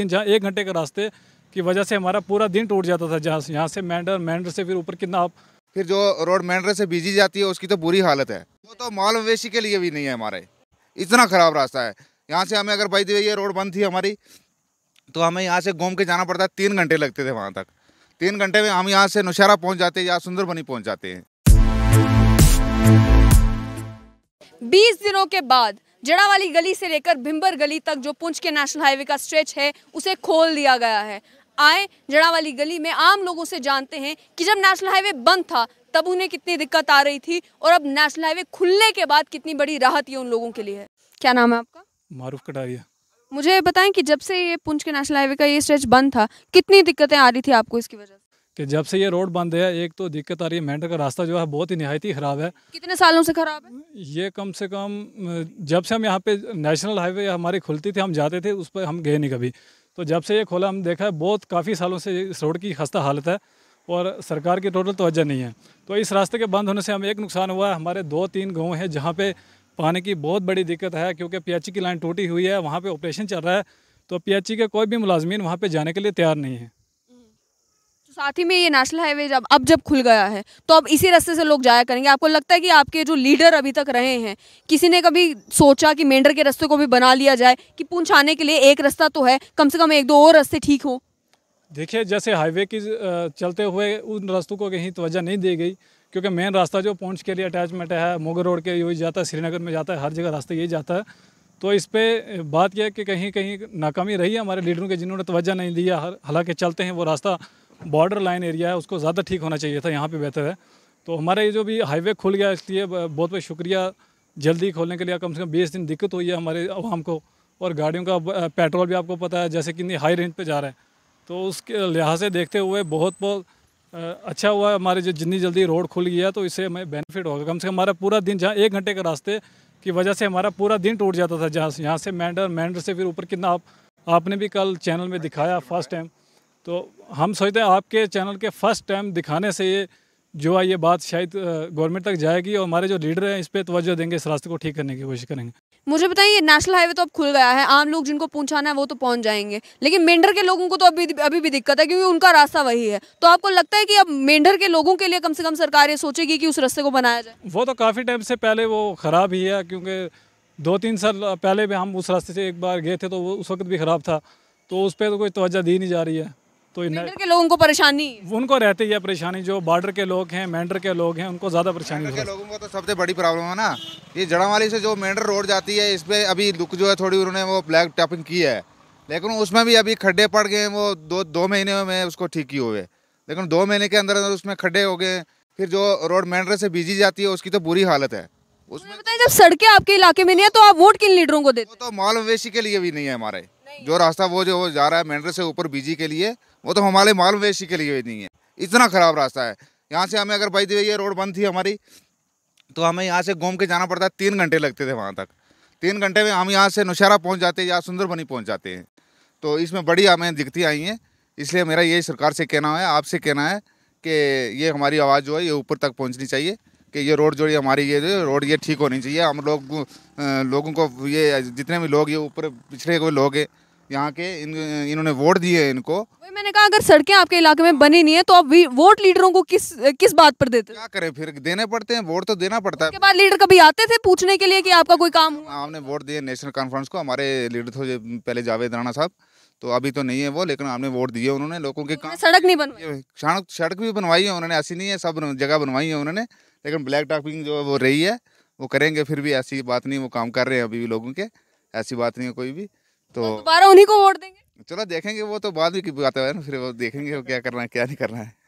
दिन जहाँ एक घंटे के रास्ते की वजह से हमारा पूरा दिन टूट जाता था जहाँ से यहाँ से मैंडर मैंडर से फिर ऊपर कितना आप फिर जो रोड मैंडर से बीजी जाती है उसकी तो बुरी हालत है वो तो माल मवेशी के लिए भी नहीं है हमारे इतना ख़राब रास्ता है यहाँ से हमें अगर बाई दी ये रोड बंद थी हमारी तो हमें यहाँ से घूम के जाना पड़ता है तीन घंटे लगते थे वहाँ तक तीन घंटे में हम यहाँ से नौशहरा पहुँच जाते हैं या सुंदरबनी पहुँच जाते हैं बीस दिनों के बाद जड़ा वाली गली से लेकर भिम्बर गली तक जो पुंछ के नेशनल हाईवे का स्ट्रेच है उसे खोल दिया गया है आए जड़ा वाली गली में आम लोगों से जानते हैं कि जब नेशनल हाईवे बंद था तब उन्हें कितनी दिक्कत आ रही थी और अब नेशनल हाईवे खुलने के बाद कितनी बड़ी राहत ये उन लोगों के लिए है क्या नाम है आपका मारूफ कटारिया मुझे बताएं कि जब से ये पुंछ के नेशनल हाईवे का ये स्ट्रेच बंद था कितनी दिक्कतें आ रही थी आपको इसकी वजह से कि जब से ये रोड बंद है एक तो दिक्कत आ रही है मेंढक का रास्ता जो है बहुत ही नहायत ही ख़राब है कितने सालों से ख़राब है ये कम से कम जब से हम यहाँ पे नेशनल हाईवे हमारी खुलती थी हम जाते थे उस पर हम गए नहीं कभी तो जब से ये खोला हम देखा है बहुत काफ़ी सालों से इस रोड की खस्ता हालत है और सरकार की टोटल तोज्जा नहीं है तो इस रास्ते के बंद होने से हमें एक नुकसान हुआ है हमारे दो तीन गाँव हैं जहाँ पर पानी की बहुत बड़ी दिक्कत है क्योंकि पी की लाइन टूटी हुई है वहाँ पर ऑपरेशन चल रहा है तो पी के कोई भी मुलाजमीन वहाँ पर जाने के लिए तैयार नहीं है तो साथ ही में ये नेशनल हाईवे जब अब जब खुल गया है तो अब इसी रास्ते से लोग जाया करेंगे आपको लगता है कि आपके जो लीडर अभी तक रहे हैं किसी ने कभी सोचा कि मेंढर के रास्ते को भी बना लिया जाए कि पूंछ आने के लिए एक रास्ता तो है कम से कम एक दो और रास्ते ठीक हो देखिए जैसे हाईवे की चलते हुए उन रास्तों को कहीं तोज्जा नहीं दी गई क्योंकि मेन रास्ता जो पहुंच के लिए अटैचमेंट है मोगर रोड के यही जाता है श्रीनगर में जाता है हर जगह रास्ता यही जाता है तो इस पर बात यह है कि कहीं कहीं नाकामी रही है हमारे लीडरों के जिन्होंने तोज्जा नहीं दिया हालांकि चलते हैं वो रास्ता बॉर्डर लाइन एरिया है उसको ज़्यादा ठीक होना चाहिए था यहाँ पे बेहतर है तो हमारा ये जो भी हाईवे खुल गया इसलिए बहुत बहुत शुक्रिया जल्दी खोलने के लिए कम से कम बीस दिन दिक्कत हुई है हमारे आवाम को और गाड़ियों का पेट्रोल भी आपको पता है जैसे कि हाई रेंज पर जा रहा है तो उसके लिहाज से देखते हुए बहुत बहुत अच्छा हुआ हमारे जो जितनी जल्दी रोड खुल गया तो इससे हमें बेनिफिट होगा कम से कम हमारा पूरा दिन जहाँ एक घंटे के रास्ते की वजह से हमारा पूरा दिन टूट जाता था जहाँ से यहाँ से मैंडर मैंडर से फिर ऊपर कितना आप आपने भी कल चैनल में दिखाया फर्स्ट टाइम तो हम सोचते हैं आपके चैनल के फर्स्ट टाइम दिखाने से ये जो है ये बात शायद गवर्नमेंट तक जाएगी और हमारे जो लीडर हैं इस पर तोज्जो देंगे इस रास्ते को ठीक करने की कोशिश करेंगे मुझे बताइए नेशनल हाईवे तो अब खुल गया है आम लोग जिनको पहुंचाना है वो तो पहुंच जाएंगे लेकिन मेंढर के लोगों को तो अभी अभी भी दिक्कत है क्योंकि उनका रास्ता वही है तो आपको लगता है कि अब मेंढर के लोगों के लिए कम से कम सरकार ये सोचेगी कि उस रास्ते को बनाया जाए वो तो काफ़ी टाइम से पहले वो ख़राब ही है क्योंकि दो तीन साल पहले भी हम उस रास्ते से एक बार गए थे तो वो उस वक्त भी ख़राब था तो उस पर तो कोई तोज्जा दी नहीं जा रही है तो मेंढर के लोगों को परेशानी उनको रहती है परेशानी जो बॉर्डर के लोग हैं मेंढर के लोग हैं उनको ज़्यादा परेशानी लोगों को तो सबसे बड़ी प्रॉब्लम है ना ये जड़ावाली से जो मेंढर रोड जाती है इस पर अभी लुक जो है थोड़ी उन्होंने वो ब्लैक टैपिंग की है लेकिन उसमें भी अभी खड्डे पड़ गए वो दो दो महीने में उसको ठीक किए हुए लेकिन दो महीने के अंदर अंदर उसमें खड्डे हो गए फिर जो रोड मेंढर से बीजी जाती है उसकी तो बुरी हालत है उसमें जब सड़कें आपके इलाके में नहीं है तो आप वोट किन लीडरों को देते तो माल मवेशी के लिए भी नहीं है हमारे जो रास्ता वो जो जा रहा है मेंढर से ऊपर बीजी के लिए वो तो हमारे माल मवेशी के लिए भी नहीं है इतना ख़राब रास्ता है यहाँ से हमें अगर बाई दी ये रोड बंद थी हमारी तो हमें यहाँ से घूम के जाना पड़ता है तीन घंटे लगते थे वहाँ तक तीन घंटे में हम यहाँ से नौशहरा पहुँच जाते हैं या सुंदरबनी पहुँच जाते हैं तो इसमें बड़ी हमें दिक्कतें आई हैं इसलिए मेरा यही सरकार से कहना है आपसे कहना है कि ये हमारी आवाज़ जो है ये ऊपर तक पहुँचनी चाहिए कि ये रोड जो है हमारी ये रोड ये ठीक होनी चाहिए हम लोग लोगों को ये जितने भी लोग ये ऊपर पिछड़े हुए लोग हैं यहाँ के इन, इन्होंने वोट दिए इनको मैंने कहा अगर सड़कें आपके इलाके में बनी नहीं है तो आप वोट लीडरों को किस किस बात पर देते क्या करें फिर देने पड़ते हैं वोट तो देना पड़ता है बाद लीडर कभी आते थे पूछने के लिए कि आपका कोई काम हाँ, हमने वोट दिए नेशनल कॉन्फ्रेंस को हमारे लीडर थे पहले जावेद राणा साहब तो अभी तो नहीं है वो लेकिन हमने वोट दिए उन्होंने लोगों के तो काम सड़क नहीं बनवाई सड़क सड़क भी बनवाई है उन्होंने ऐसी नहीं है सब जगह बनवाई है उन्होंने लेकिन ब्लैक टॉपिंग जो वो रही है वो करेंगे फिर भी ऐसी बात नहीं वो काम कर रहे हैं अभी भी लोगों के ऐसी बात नहीं है कोई भी तो दोबारा उन्हीं को वोट देंगे चलो देखेंगे वो तो बाद में की बात है फिर वो देखेंगे वो क्या करना है क्या नहीं करना है